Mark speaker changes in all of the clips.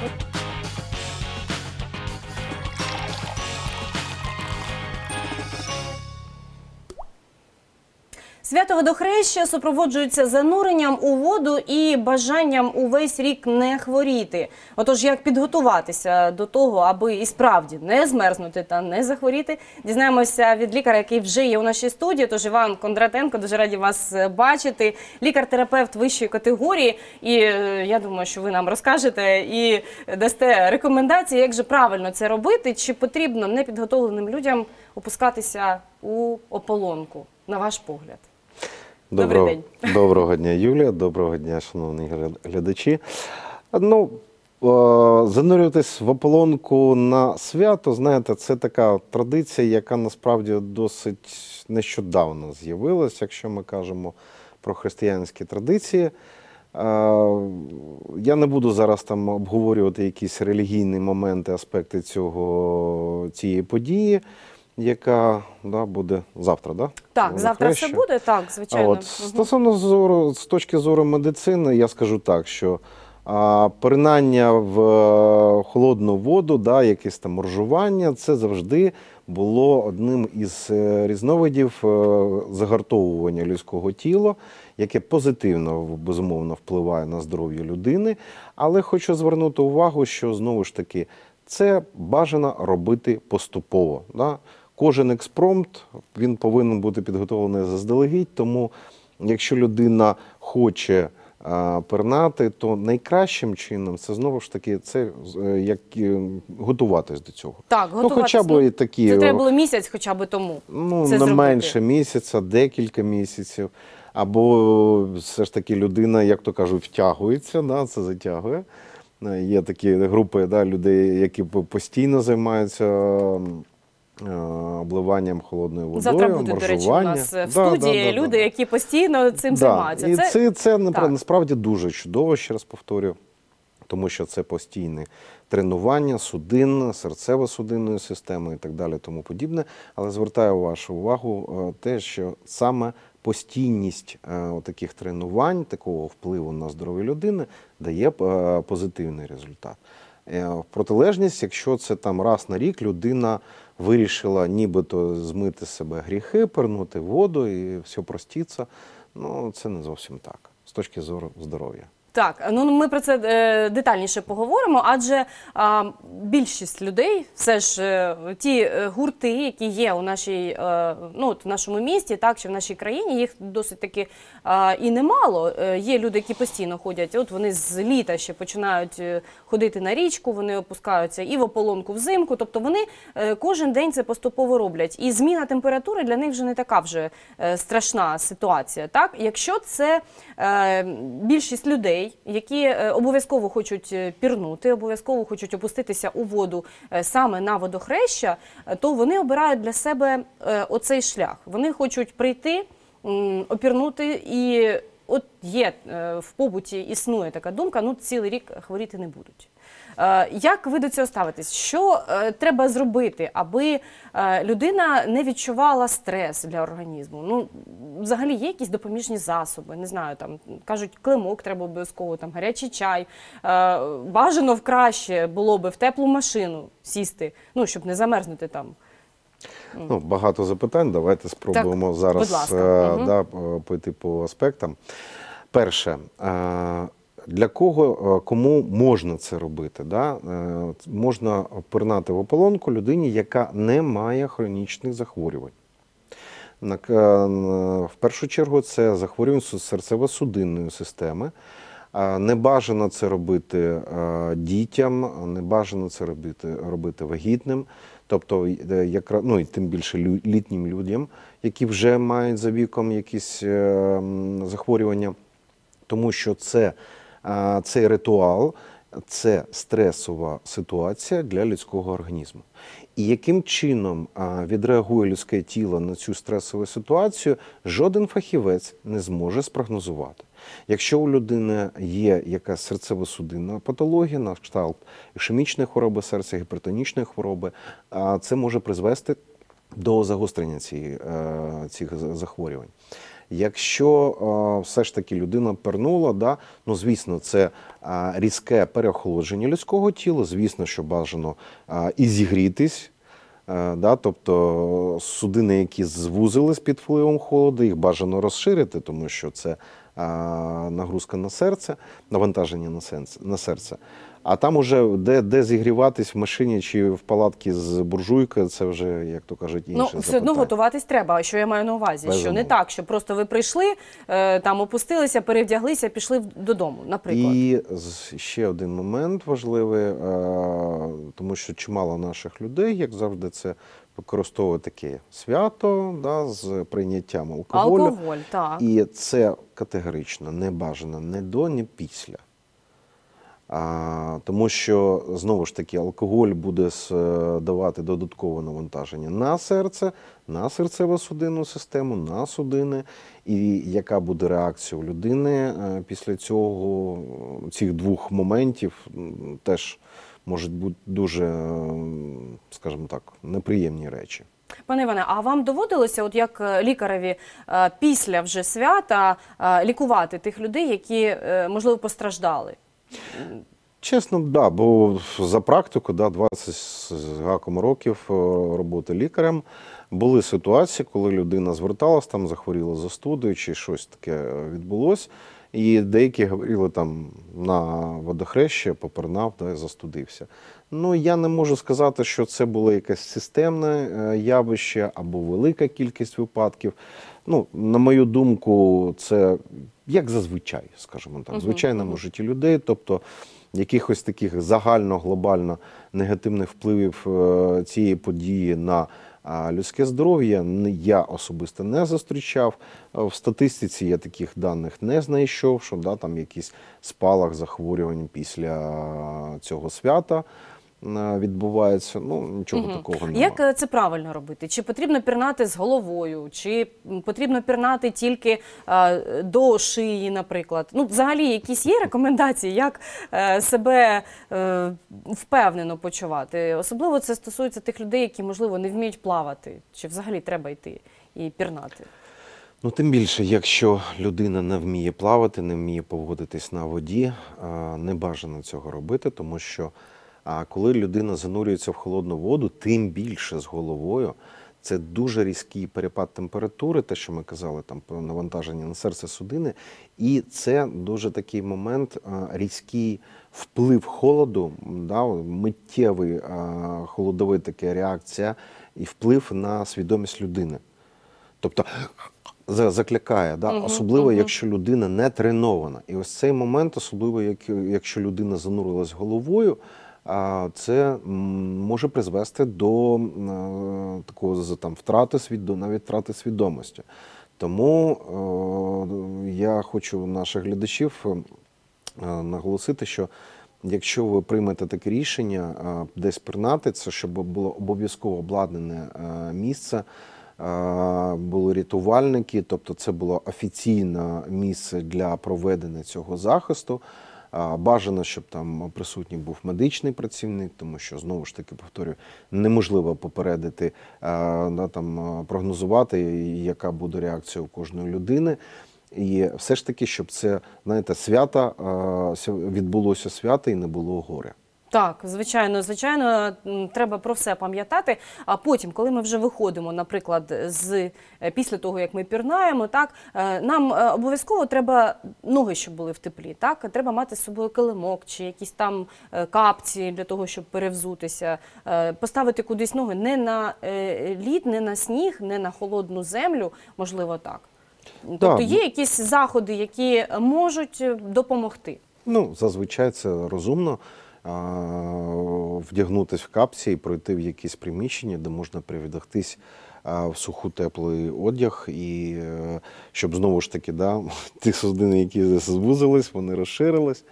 Speaker 1: Bye. Свято водохреща супроводжується зануренням у воду і бажанням увесь рік не хворіти. Отож, як підготуватися до того, аби і справді не змерзнути та не захворіти, дізнаємося від лікаря, який вже є у нашій студії. Тож Іван Кондратенко, дуже раді вас бачити. Лікар-терапевт вищої категорії. І е, я думаю, що ви нам розкажете і дасте рекомендації, як же правильно це робити, чи потрібно непідготовленим людям опускатися у ополонку, на ваш погляд. Добрий Доброго,
Speaker 2: день. Доброго дня, Юлія. Доброго дня, шановні глядачі. Ну, е, Занурюватись в ополонку на свято, знаєте, це така традиція, яка насправді досить нещодавно з'явилась, якщо ми кажемо про християнські традиції. Е, я не буду зараз там обговорювати якісь релігійні моменти, аспекти цього, цієї події яка да, буде завтра, да? Так, Вона завтра все краще. буде, так, звичайно. От. Стосовно зору, з точки зору медицини, я скажу так, що а, Поринання в е, холодну воду, да, якесь там моржування, це завжди було одним із е, різновидів е, загартовування людського тіла, яке позитивно безумовно впливає на здоров'я людини. Але хочу звернути увагу, що знову ж таки це бажано робити поступово. Да? Кожен експромт він повинен бути підготовлений заздалегідь. Тому, якщо людина хоче е, пернати, то найкращим чином це знову ж таки це е, як е, готуватись до цього. Так, ну, готуватись. Ну, хоча б і ну, такі це треба було
Speaker 1: місяць, хоча б тому.
Speaker 2: Ну це не зробити. менше місяця, декілька місяців. Або все ж таки людина, як то кажуть, втягується, да, це затягує. Є такі групи да, людей, які постійно займаються. Е, обливанням холодною водою, Завтра будуть, до речі, у нас е, в да, студії да, да,
Speaker 1: люди, які постійно цим займаються. І це, це, це
Speaker 2: насправді дуже чудово, ще раз повторю, тому що це постійне тренування, судинне, серцево-судинної системи і так далі, тому подібне. Але звертаю вашу увагу е, те, що саме Постійність таких тренувань, такого впливу на здоров'я людини дає позитивний результат. В е, протилежність, якщо це там раз на рік людина вирішила нібито змити себе гріхи, пернути воду і все простіться, ну це не зовсім так з точки зору здоров'я.
Speaker 1: Так, ну ми про це е, детальніше поговоримо, адже е, більшість людей, все ж е, ті е, гурти, які є у нашій, е, ну от в нашому місті, так чи в нашій країні, їх досить таки е, і немало. Е, є люди, які постійно ходять. От вони з літа ще починають е, ходити на річку, вони опускаються і в ополонку взимку. Тобто вони е, кожен день це поступово роблять. І зміна температури для них вже не така вже е, страшна ситуація. Так, якщо це е, більшість людей людей, які е, обов'язково хочуть е, пірнути, обов'язково хочуть опуститися у воду е, саме на водохреща, то вони обирають для себе оцей шлях. Вони хочуть прийти, опірнути і от є в побуті існує така думка: ну цілий рік хворіти не будуть. Е, як ви до цього ставитесь? Що е, треба зробити, аби е, людина не відчувала стрес для організму? Ну, взагалі є якісь допоміжні засоби, не знаю, там кажуть, климок треба обов'язково, там гарячий чай. Бажано в краще було би в теплу машину сісти, ну щоб не замерзнути там.
Speaker 2: Ну, Багато запитань. Давайте спробуємо так, зараз да, угу. пойти по аспектам. Перше для кого е, кому можна це робити? Да? Е, можна пернати в ополонку людині, яка не має хронічних захворювань. Е, в першу чергу це захворювання серцево-судинної системи. Не бажано це робити дітям, не бажано це робити робити вагітним, тобто якраз ну тим більше літнім людям, які вже мають за віком якісь захворювання, тому що це цей ритуал це стресова ситуація для людського організму. І яким чином відреагує людське тіло на цю стресову ситуацію, жоден фахівець не зможе спрогнозувати. Якщо у людини є якась серцево-судинна патологія, на кшталт ішемічної хвороби серця, гіпертонічної хвороби, це може призвести до загострення е, цих захворювань. Якщо все ж таки людина пернула, да, ну звісно, це різке переохолодження людського тіла, звісно, що бажано і зігрітись. Да, Тобто судини, які звузились під впливом холоду, їх бажано розширити, тому що це а, нагрузка на серце, навантаження на серце. А там уже де де зігріватись в машині чи в палатці з буржуйкою, це вже як то кажуть, ну, інше Ну, все запитання. одно
Speaker 1: готуватись треба. Що я маю на увазі? Безумно. Що не так, що просто ви прийшли, е, там опустилися, перевдяглися, пішли додому. Наприклад,
Speaker 2: і ще один момент важливий, е, тому що чимало наших людей, як завжди, це використовує таке свято да, з прийняттям алкоголю. Алкоголь, так. і це категорично не бажано не до, ні після. А, Тому що знову ж таки алкоголь буде е, давати додаткове навантаження на серце, на серцево-судинну систему, на судини, і яка буде реакція у людини е, після цього е, цих двох моментів теж можуть бути дуже, скажімо так, неприємні речі.
Speaker 1: Пане Іване, а вам доводилося, от як лікареві після вже свята лікувати тих людей, які можливо постраждали?
Speaker 2: Чесно, да, бо за практику, да, 20 з гаком років е, роботи лікарем. Були ситуації, коли людина зверталась, там захворіла застудою чи щось таке е, відбулося. І деякі говорили там на водохреща, попернав, да, застудився. Ну, я не можу сказати, що це було якесь системне е, явище або велика кількість випадків. Ну, На мою думку, це як зазвичай, скажімо так, в звичайному житті людей, тобто якихось таких загально-глобально негативних впливів е, цієї події на людське здоров'я я особисто не зустрічав. Е, в статистиці я таких даних не знайшов, що да, там якийсь спалах захворювань після цього свята відбувається. Ну нічого угу. такого немає. Як
Speaker 1: е, це правильно робити? Чи потрібно пірнати з головою, чи потрібно пірнати тільки а, е, до шиї, наприклад? Ну, взагалі, якісь є рекомендації, як е, себе е, впевнено почувати? Особливо це стосується тих людей, які можливо не вміють плавати, чи взагалі треба йти і пірнати.
Speaker 2: Ну, тим більше, якщо людина не вміє плавати, не вміє поводитись на воді, е, не бажано цього робити, тому що а коли людина занурюється в холодну воду, тим більше з головою. Це дуже різкий перепад температури, те, що ми казали, там про навантаження на серце судини, і це дуже такий момент, різкий вплив холоду, да, миттєвий холодовий така реакція і вплив на свідомість людини. Тобто заклякає, да? Угу, особливо угу. якщо людина не тренована. І ось цей момент, особливо якщо людина занурилась головою це може призвести до е, такого там втрати свідо, навіть втрати свідомості. Тому е, я хочу наших глядачів е, наголосити, що якщо ви приймете таке рішення, десь принати це, щоб було обов'язково обладнане місце. Були рятувальники, тобто це було офіційне місце для проведення цього захисту. Бажано, щоб там присутній був медичний працівник, тому що знову ж таки повторюю, неможливо попередити на там прогнозувати, яка буде реакція у кожної людини. І все ж таки, щоб це знаєте, свята відбулося свято і не було горя.
Speaker 1: Так, звичайно, звичайно, треба про все пам'ятати. А потім, коли ми вже виходимо, наприклад, з е, після того як ми пірнаємо, так е, нам е, обов'язково треба ноги, щоб були в теплі. Так треба мати з собою килимок чи якісь там капці для того, щоб перевзутися, поставити кудись ноги не на лід, не на сніг, не на холодну землю, можливо, так. Тобто є якісь заходи, які можуть допомогти.
Speaker 2: Ну зазвичай це розумно вдягнутися в капці і пройти в якісь приміщення, де можна привідахтись в суху теплий одяг, і е, щоб знову ж таки да, ті судини, які звузились, вони розширились.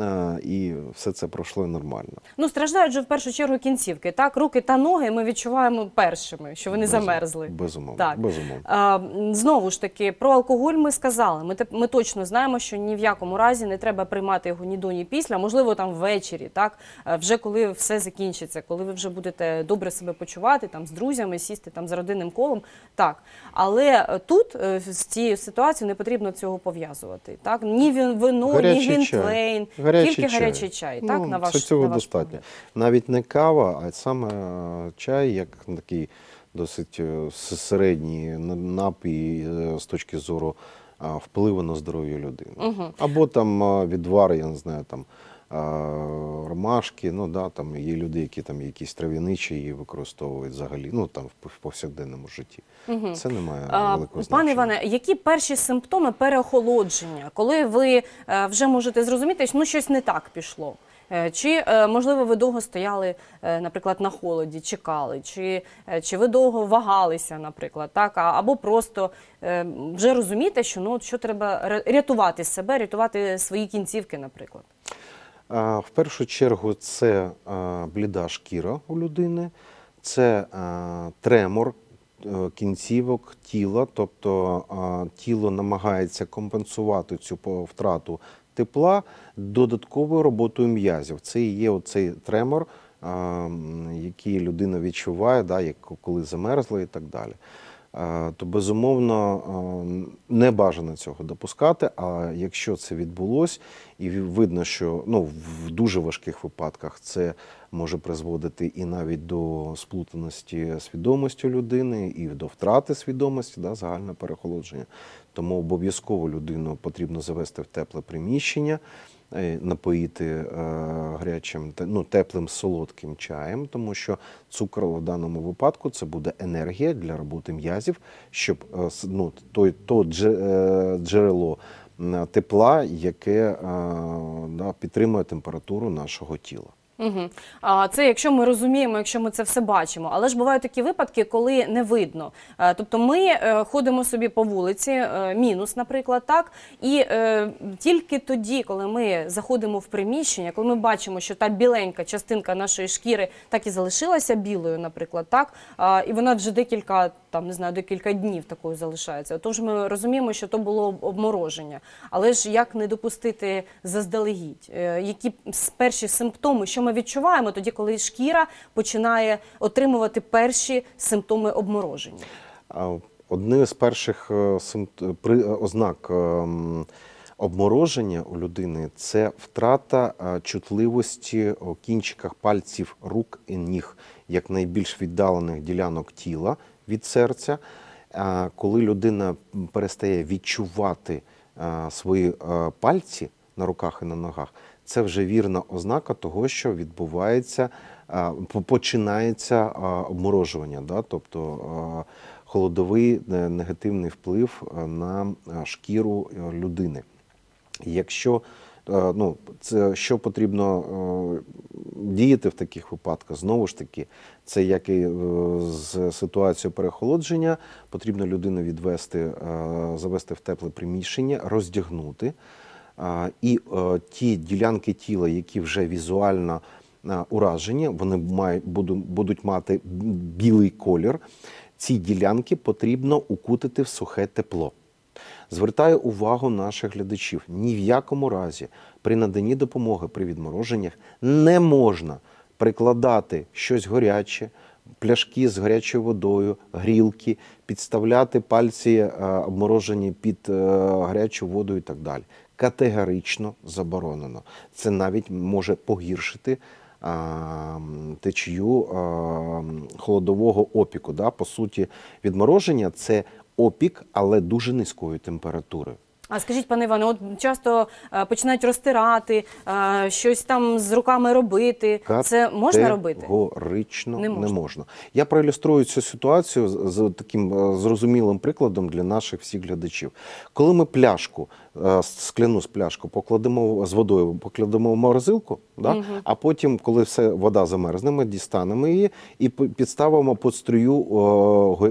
Speaker 2: Е, і все це пройшло нормально.
Speaker 1: Ну страждають же в першу чергу кінцівки. Так, руки та ноги ми відчуваємо першими, що вони Безум... замерзли.
Speaker 2: Безумовно. Так. Безумовно.
Speaker 1: А, е, знову ж таки, про алкоголь ми сказали. Ми ми точно знаємо, що ні в якому разі не треба приймати його ні до, ні після. Можливо, там ввечері, так е, вже коли все закінчиться, коли ви вже будете добре себе почувати, там з друзями сісти там з родинним колом. Так, але тут з цією ситуацією не потрібно цього пов'язувати. Так, ні він вино, Горячий ні гінтлейн гарячий Тільки чай. гарячий чай, так? Ну, на ваш, цього на ваш достатньо.
Speaker 2: Погляд. Навіть не кава, а саме е, чай, як такий досить е, середній напій е, з точки зору впливу на здоров'я людини. Угу. Або там відвар, я не знаю, там ромашки. Ну, да, там Є люди, які там якісь трав'яничі її використовують взагалі ну, там, в повсякденному житті. Угу. Це не має а, великого значення.
Speaker 1: Пане Іване, які перші симптоми переохолодження, коли ви е, вже можете зрозуміти, що ну, щось не так пішло? Е, чи, е, можливо, ви довго стояли, наприклад, на холоді, чекали, чи чи ви довго вагалися, наприклад, так, або просто вже розумієте, що ну, що треба рятувати себе, рятувати свої кінцівки, наприклад?
Speaker 2: В першу чергу це бліда шкіра у людини, це тремор е, кінцівок тіла, тобто тіло намагається компенсувати цю втрату тепла додатковою роботою м'язів. Це і є оцей тремор, який людина відчуває, да, коли замерзла і так далі. Е, то безумовно е, не бажано цього допускати. А якщо це відбулося, і видно, що ну в дуже важких випадках це може призводити і навіть до сплутаності свідомості людини, і до втрати свідомості, да, загальне перехолодження. Тому обов'язково людину потрібно завести в тепле приміщення. Е, напоїти е, гарячим ну, теплим солодким чаєм, тому що цукор в даному випадку це буде енергія для роботи м'язів, щоб е, ну, той, то джерело тепла, яке да, підтримує температуру нашого тіла.
Speaker 1: Угу. А це якщо ми розуміємо, якщо ми це все бачимо, але ж бувають такі випадки, коли не видно. Е, тобто ми е, ходимо собі по вулиці, е, мінус, наприклад, так, і тільки тоді, коли ми заходимо в приміщення, коли ми бачимо, що та біленька частинка нашої шкіри так і залишилася білою, наприклад, так, і вона вже декілька там не знаю, декілька днів такою залишається. Тож ми розуміємо, що то було обмороження. Але ж як не допустити заздалегідь, які перші симптоми, що ми відчуваємо тоді, коли шкіра починає отримувати перші симптоми обмороження?
Speaker 2: Одним з перших е, е, е, ознак обмороження у людини це втрата чутливості у кінчиках пальців рук і ніг, як найбільш віддалених ділянок тіла від серця. Коли людина перестає відчувати свої пальці на руках і на ногах, це вже вірна ознака того, що відбувається, починається обморожування, да? тобто холодовий е, негативний вплив е, на е, шкіру людини. Якщо ну, це що потрібно діяти в таких випадках, знову ж таки, це як і з ситуацією перехолодження, потрібно людину відвести, завести в тепле приміщення, роздягнути. І е, ті ділянки тіла, які вже візуально е, уражені, вони будуть мати білий колір. Ці ділянки потрібно укутити в сухе тепло. Звертаю увагу наших глядачів: ні в якому разі при наданні допомоги при відмороженнях не можна прикладати щось гаряче, пляшки з гарячою водою, грілки, підставляти пальці е, обморожені під гарячу воду і так далі категорично заборонено. Це навіть може погіршити а, течію а, холодового опіку. Да? По суті, відмороження це опік, але дуже низькою температурою.
Speaker 1: А скажіть, пане Іване, от часто е, починають розтирати, е, щось там з руками робити. Це можна робити?
Speaker 2: Категорично не можна. не можна. Я проілюструю цю ситуацію з, таким е, зрозумілим прикладом для наших всіх глядачів. Коли ми пляшку, скляну з пляшку покладемо з водою, покладемо в морозилку, да? Угу. а потім, коли все вода замерзне, ми дістанемо її і підставимо под струю е,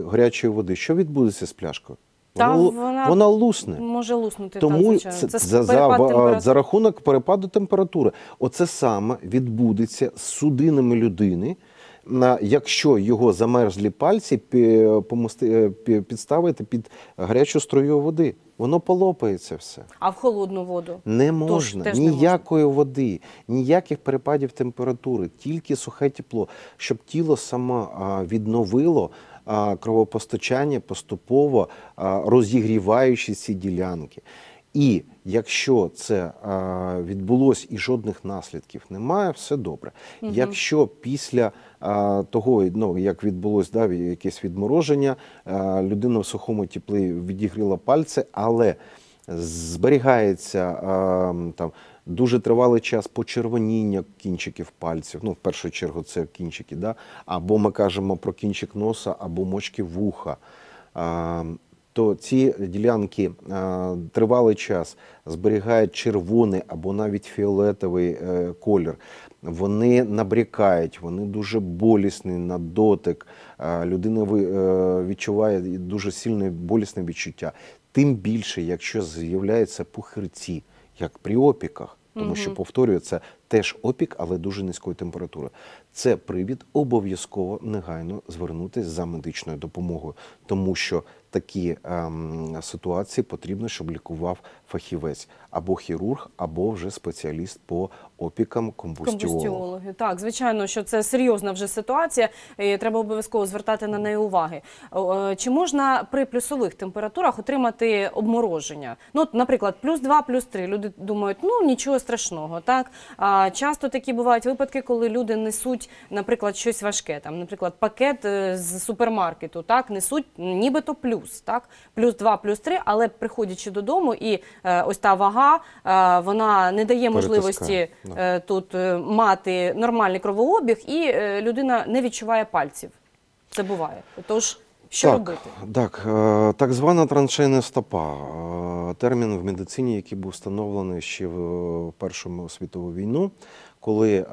Speaker 2: горячої води. Що відбудеться з пляшкою? Та вона вона лусне.
Speaker 1: Може луснути. Тому так, це, це за, за, за
Speaker 2: рахунок перепаду температури. Оце саме відбудеться з судинами людини, На якщо його замерзлі пальці е, підставити під гарячу струю води. Воно полопається все.
Speaker 1: А в холодну воду
Speaker 2: не можна Тож, ніякої не можна. води, ніяких перепадів температури, тільки сухе тепло, щоб тіло само відновило кровопостачання поступово розігріваючи ці ділянки. І якщо це відбулось і жодних наслідків немає, все добре. Угу. Якщо після того, ну, як відбулось да, якесь відмороження, людина в сухому теплі відігріла пальці, але зберігається там дуже тривалий час почервоніння кінчиків пальців. Ну, в першу чергу, це кінчики, да? або ми кажемо про кінчик носа, або мочки вуха. А, то ці ділянки а, тривалий час зберігають червоний або навіть фіолетовий е, колір. Вони набрікають, вони дуже болісні на дотик. А, людина ви, е, відчуває дуже сильне болісне відчуття. Тим більше, якщо з'являються пухирці як при опіках, тому що повторюється теж опік, але дуже низької температури це привід обов'язково негайно звернутися за медичною допомогою, тому що такі ем, ситуації потрібно, щоб лікував фахівець або хірург, або вже спеціаліст по опікам комбустіологи.
Speaker 1: Так, звичайно, що це серйозна вже ситуація. і Треба обов'язково звертати на неї уваги. Е, чи можна при плюсових температурах отримати обмороження? Ну, наприклад, плюс 2, плюс 3. Люди думають, ну нічого страшного. Так а часто такі бувають випадки, коли люди несуть несуть, наприклад, щось важке. Там, наприклад, пакет е, з супермаркету, так несуть, нібито плюс, так, плюс два, плюс три, але приходячи додому, і е, ось та вага е, вона не дає можливості да. тут мати нормальний кровообіг, і людина не відчуває пальців. Це буває. Тож
Speaker 2: що так, робити? Так, так звана траншейна стопа. Термін в медицині, який був встановлений ще в Першу світову війну, коли е,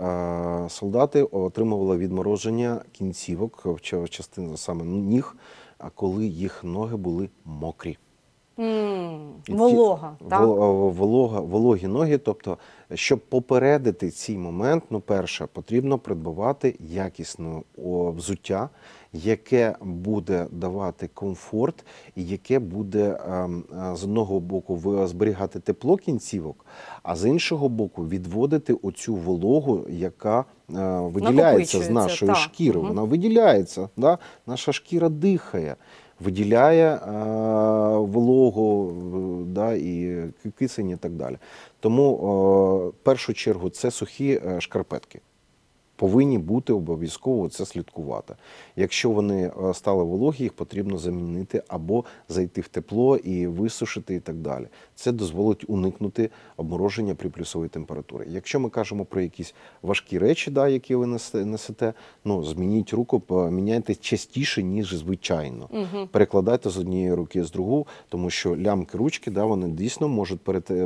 Speaker 2: солдати отримували відмороження кінцівок частин саме ніг, а коли їх ноги були мокрі. Mm, волога, ті, так? Е, волога, вологі ноги. Тобто, щоб попередити цей момент, ну перше потрібно придбувати якісне взуття, яке буде давати комфорт, і яке буде ем, е, з одного боку е, зберігати тепло кінцівок, а з іншого боку відводити оцю вологу, яка е, виділяється з нашої та. шкіри. Угу. Вона виділяється, да? наша шкіра дихає. Виділяє е, вологу да, і кисень і так далі. Тому е, першу чергу це сухі шкарпетки повинні бути обов'язково це слідкувати. Якщо вони е, стали вологі, їх потрібно замінити або зайти в тепло і висушити, і так далі. Це дозволить уникнути обмороження при плюсовій температурі. Якщо ми кажемо про якісь важкі речі, да, які ви несете, ну змініть руку, міняйте частіше ніж звичайно. Угу. Перекладайте з однієї руки з другу, тому що лямки ручки да вони дійсно можуть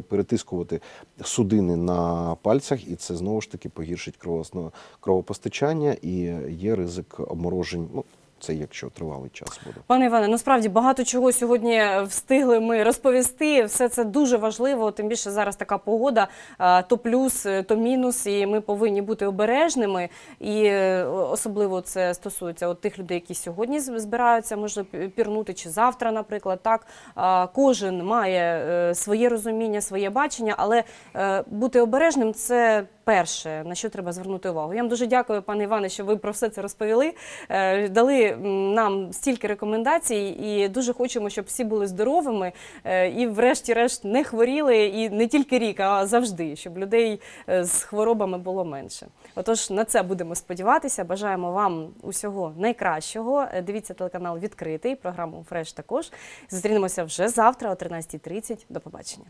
Speaker 2: перетискувати судини на пальцях, і це знову ж таки погіршить кровосно кровопостачання і є ризик обморожень. Ну, це якщо тривалий час буде,
Speaker 1: пане Іване. Насправді багато чого сьогодні встигли ми розповісти. Все це дуже важливо. Тим більше зараз така погода: то плюс, то мінус, і ми повинні бути обережними. І е, особливо це стосується от тих людей, які сьогодні збираються, може пірнути чи завтра, наприклад. Так кожен має е, своє розуміння, своє бачення, але е, бути обережним це перше, на що треба звернути увагу. Я вам дуже дякую, пане Іване, що ви про все це розповіли. Е, дали нам стільки рекомендацій, і дуже хочемо, щоб всі були здоровими е, і, врешті-решт, не хворіли і не тільки рік, а завжди, щоб людей е, з хворобами було менше. Отож, на це будемо сподіватися. Бажаємо вам усього найкращого. Дивіться телеканал відкритий, програму Фреш також. Зустрінемося вже завтра о 13.30. До побачення.